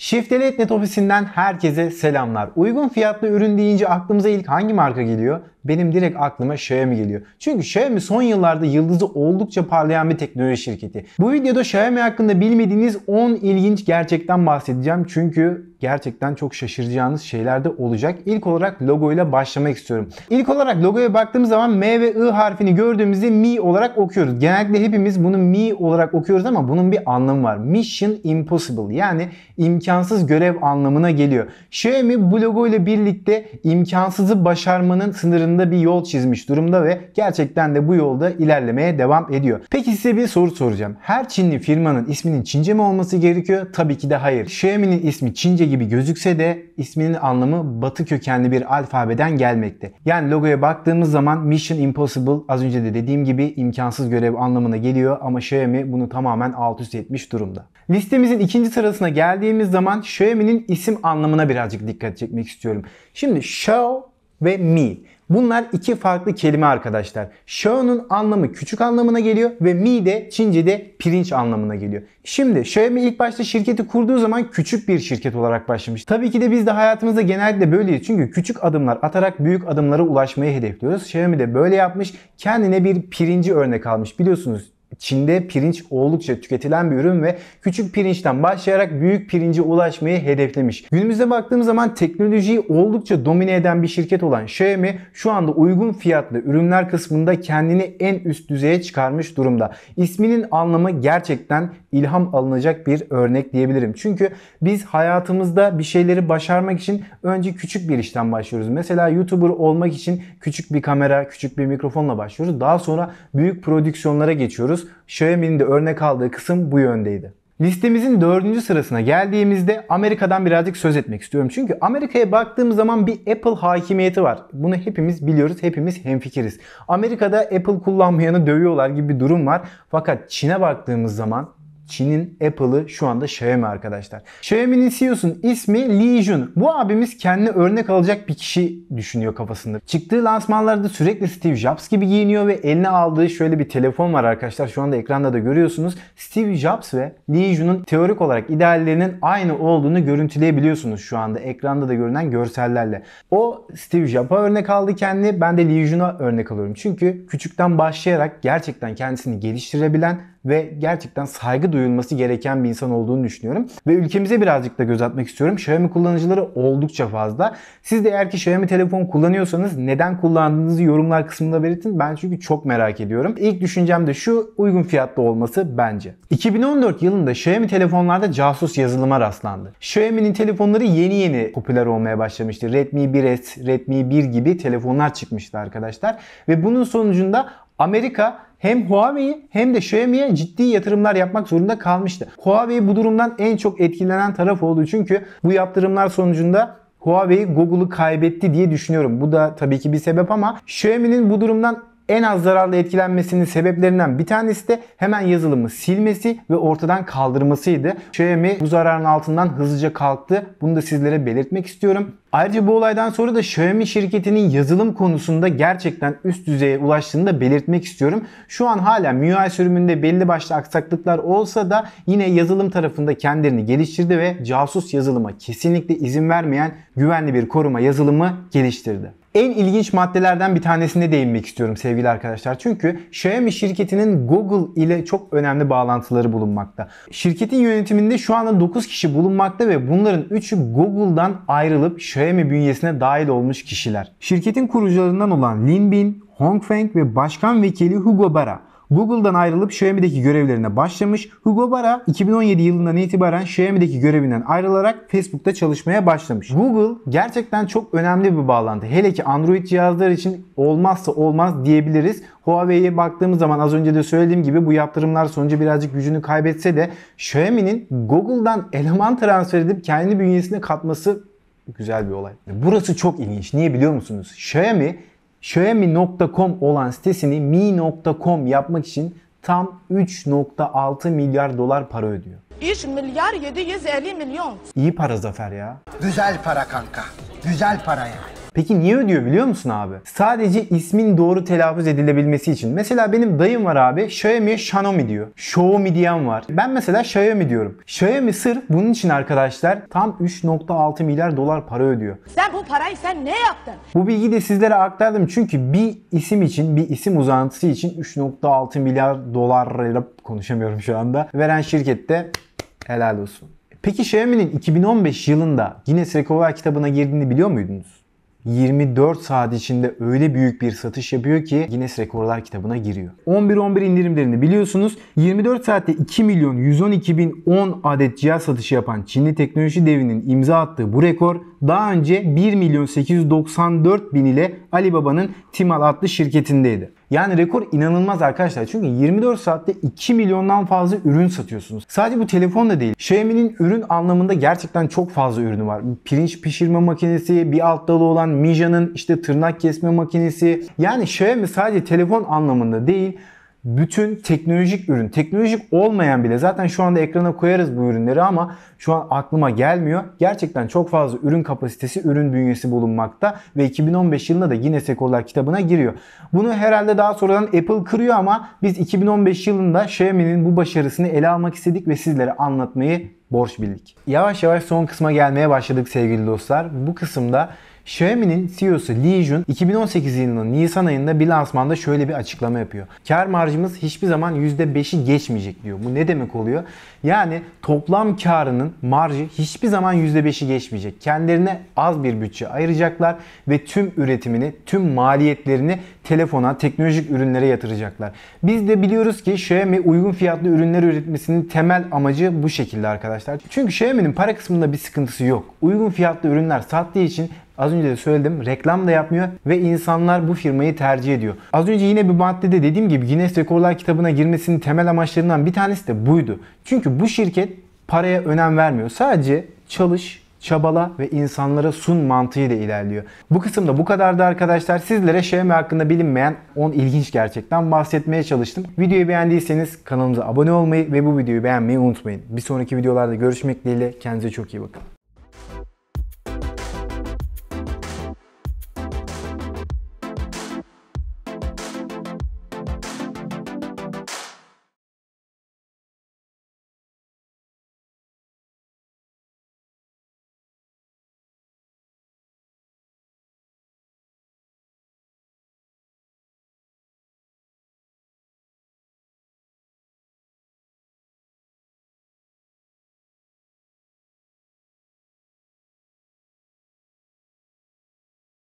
Shift.net ofisinden herkese selamlar. Uygun fiyatlı ürün deyince aklımıza ilk hangi marka geliyor? benim direkt aklıma Xiaomi geliyor. Çünkü Xiaomi son yıllarda yıldızı oldukça parlayan bir teknoloji şirketi. Bu videoda Xiaomi hakkında bilmediğiniz 10 ilginç gerçekten bahsedeceğim. Çünkü gerçekten çok şaşıracağınız şeyler de olacak. İlk olarak logoyla başlamak istiyorum. İlk olarak logoya baktığımız zaman M ve I harfini gördüğümüzde Mi olarak okuyoruz. Genellikle hepimiz bunu Mi olarak okuyoruz ama bunun bir anlamı var. Mission Impossible yani imkansız görev anlamına geliyor. Xiaomi bu logoyla birlikte imkansızı başarmanın sınırını yönde bir yol çizmiş durumda ve gerçekten de bu yolda ilerlemeye devam ediyor. Peki size bir soru soracağım. Her Çinli firmanın isminin Çince mi olması gerekiyor? Tabii ki de hayır. Xiaomi'nin ismi Çince gibi gözükse de isminin anlamı batı kökenli bir alfabeden gelmekte. Yani logoya baktığımız zaman Mission Impossible az önce de dediğim gibi imkansız görev anlamına geliyor ama Xiaomi bunu tamamen alt üst etmiş durumda. Listemizin ikinci sırasına geldiğimiz zaman Xiaomi'nin isim anlamına birazcık dikkat çekmek istiyorum. Şimdi Xiao ve mi. Bunlar iki farklı kelime arkadaşlar. Shö'nun anlamı küçük anlamına geliyor ve mi de Çince'de pirinç anlamına geliyor. Şimdi Xiaomi ilk başta şirketi kurduğu zaman küçük bir şirket olarak başlamış. Tabii ki de biz de hayatımızda genellikle böyleyiz. Çünkü küçük adımlar atarak büyük adımlara ulaşmayı hedefliyoruz. Xiaomi de böyle yapmış. Kendine bir pirinci örnek almış. Biliyorsunuz Çin'de pirinç oldukça tüketilen bir ürün ve küçük pirinçten başlayarak büyük pirince ulaşmayı hedeflemiş. Günümüze baktığımız zaman teknolojiyi oldukça domine eden bir şirket olan Xiaomi şu anda uygun fiyatlı ürünler kısmında kendini en üst düzeye çıkarmış durumda. İsminin anlamı gerçekten ilham alınacak bir örnek diyebilirim. Çünkü biz hayatımızda bir şeyleri başarmak için önce küçük bir işten başlıyoruz. Mesela YouTuber olmak için küçük bir kamera, küçük bir mikrofonla başlıyoruz. Daha sonra büyük prodüksiyonlara geçiyoruz görüyoruz. Xiaomi'nin de örnek aldığı kısım bu yöndeydi. Listemizin dördüncü sırasına geldiğimizde Amerika'dan birazcık söz etmek istiyorum. Çünkü Amerika'ya baktığımız zaman bir Apple hakimiyeti var. Bunu hepimiz biliyoruz, hepimiz hemfikiriz. Amerika'da Apple kullanmayanı dövüyorlar gibi bir durum var. Fakat Çin'e baktığımız zaman Çin'in Apple'ı şu anda Xiaomi arkadaşlar. Xiaomi'nin CEO'sun ismi Li Jun. Bu abimiz kendine örnek alacak bir kişi düşünüyor kafasında. Çıktığı lansmanlarda sürekli Steve Jobs gibi giyiniyor ve eline aldığı şöyle bir telefon var arkadaşlar. Şu anda ekranda da görüyorsunuz. Steve Jobs ve Li Jun'un teorik olarak ideallerinin aynı olduğunu görüntüleyebiliyorsunuz şu anda ekranda da görünen görsellerle. O Steve Jobs'a örnek aldı kendini. Ben de Li Jun'a örnek alıyorum. Çünkü küçükten başlayarak gerçekten kendisini geliştirebilen ve gerçekten saygı duyulması gereken bir insan olduğunu düşünüyorum. Ve ülkemize birazcık da göz atmak istiyorum. Xiaomi kullanıcıları oldukça fazla. Siz de eğer ki Xiaomi telefon kullanıyorsanız neden kullandığınızı yorumlar kısmında belirtin. Ben çünkü çok merak ediyorum. İlk düşüncem de şu uygun fiyatlı olması bence. 2014 yılında Xiaomi telefonlarda casus yazılıma rastlandı. Xiaomi'nin telefonları yeni yeni popüler olmaya başlamıştı. Redmi 1S, Redmi 1 gibi telefonlar çıkmıştı arkadaşlar. Ve bunun sonucunda Amerika hem Huawei'yi hem de Xiaomi'ye ciddi yatırımlar yapmak zorunda kalmıştı. Huawei bu durumdan en çok etkilenen taraf oldu çünkü bu yaptırımlar sonucunda Huawei Google'ı kaybetti diye düşünüyorum. Bu da tabii ki bir sebep ama Xiaomi'nin bu durumdan en az zararla etkilenmesinin sebeplerinden bir tanesi de hemen yazılımı silmesi ve ortadan kaldırmasıydı. Xiaomi bu zararın altından hızlıca kalktı. Bunu da sizlere belirtmek istiyorum. Ayrıca bu olaydan sonra da Xiaomi şirketinin yazılım konusunda gerçekten üst düzeye ulaştığını da belirtmek istiyorum. Şu an hala MIUI sürümünde belli başlı aksaklıklar olsa da yine yazılım tarafında kendilerini geliştirdi ve casus yazılıma kesinlikle izin vermeyen güvenli bir koruma yazılımı geliştirdi en ilginç maddelerden bir tanesine değinmek istiyorum sevgili arkadaşlar. Çünkü Xiaomi şirketinin Google ile çok önemli bağlantıları bulunmakta. Şirketin yönetiminde şu anda 9 kişi bulunmakta ve bunların 3'ü Google'dan ayrılıp Xiaomi bünyesine dahil olmuş kişiler. Şirketin kurucularından olan Lin Bin, Hong Feng ve başkan vekili Hugo Bara Google'dan ayrılıp Xiaomi'deki görevlerine başlamış. Hugo Bara 2017 yılından itibaren Xiaomi'deki görevinden ayrılarak Facebook'ta çalışmaya başlamış. Google gerçekten çok önemli bir bağlantı. Hele ki Android cihazlar için olmazsa olmaz diyebiliriz. Huawei'ye baktığımız zaman az önce de söylediğim gibi bu yaptırımlar sonucu birazcık gücünü kaybetse de Xiaomi'nin Google'dan eleman transfer edip kendi bünyesine katması güzel bir olay. Burası çok ilginç. Niye biliyor musunuz? Xiaomi Xiaomi.com olan sitesini Mi.com yapmak için tam 3.6 milyar dolar para ödüyor. 3 milyar 750 milyon. İyi para Zafer ya. Güzel para kanka. Güzel para yani. Peki niye ödüyor biliyor musun abi? Sadece ismin doğru telaffuz edilebilmesi için. Mesela benim dayım var abi. Xiaomi'ye Xiaomi diyor. Xiaomi diyen var. Ben mesela Xiaomi diyorum. Xiaomi sırf bunun için arkadaşlar tam 3.6 milyar dolar para ödüyor. Sen bu parayı sen ne yaptın? Bu bilgiyi de sizlere aktardım çünkü bir isim için, bir isim uzantısı için 3.6 milyar dolar konuşamıyorum şu anda. Veren şirkette helal olsun. Peki Xiaomi'nin 2015 yılında Guinness Rekorlar kitabına girdiğini biliyor muydunuz? 24 saat içinde öyle büyük bir satış yapıyor ki Guinness Rekorlar kitabına giriyor. 11-11 indirimlerini biliyorsunuz. 24 saatte 2 milyon 112 bin 10 adet cihaz satışı yapan Çinli teknoloji devinin imza attığı bu rekor daha önce 1 milyon 894 bin ile Alibaba'nın Timal adlı şirketindeydi. Yani rekor inanılmaz arkadaşlar. Çünkü 24 saatte 2 milyondan fazla ürün satıyorsunuz. Sadece bu telefon da değil. Xiaomi'nin ürün anlamında gerçekten çok fazla ürünü var. Pirinç pişirme makinesi, bir alt dalı olan Mija'nın işte tırnak kesme makinesi. Yani Xiaomi sadece telefon anlamında değil bütün teknolojik ürün, teknolojik olmayan bile zaten şu anda ekrana koyarız bu ürünleri ama şu an aklıma gelmiyor. Gerçekten çok fazla ürün kapasitesi, ürün bünyesi bulunmakta ve 2015 yılında da yine Rekorlar kitabına giriyor. Bunu herhalde daha sonradan Apple kırıyor ama biz 2015 yılında Xiaomi'nin bu başarısını ele almak istedik ve sizlere anlatmayı borç bildik. Yavaş yavaş son kısma gelmeye başladık sevgili dostlar. Bu kısımda Xiaomi'nin CEO'su Li Jun 2018 yılının Nisan ayında bir lansmanda şöyle bir açıklama yapıyor. Kar marjımız hiçbir zaman %5'i geçmeyecek diyor. Bu ne demek oluyor? Yani toplam karının marjı hiçbir zaman %5'i geçmeyecek. Kendilerine az bir bütçe ayıracaklar ve tüm üretimini, tüm maliyetlerini telefona, teknolojik ürünlere yatıracaklar. Biz de biliyoruz ki Xiaomi uygun fiyatlı ürünler üretmesinin temel amacı bu şekilde arkadaşlar. Çünkü Xiaomi'nin para kısmında bir sıkıntısı yok. Uygun fiyatlı ürünler sattığı için Az önce de söyledim reklam da yapmıyor ve insanlar bu firmayı tercih ediyor. Az önce yine bir maddede dediğim gibi Guinness Rekorlar kitabına girmesinin temel amaçlarından bir tanesi de buydu. Çünkü bu şirket paraya önem vermiyor. Sadece çalış, çabala ve insanlara sun mantığıyla ilerliyor. Bu kısımda bu kadardı arkadaşlar. Sizlere Xiaomi hakkında bilinmeyen 10 ilginç gerçekten bahsetmeye çalıştım. Videoyu beğendiyseniz kanalımıza abone olmayı ve bu videoyu beğenmeyi unutmayın. Bir sonraki videolarda görüşmek dileğiyle kendinize çok iyi bakın.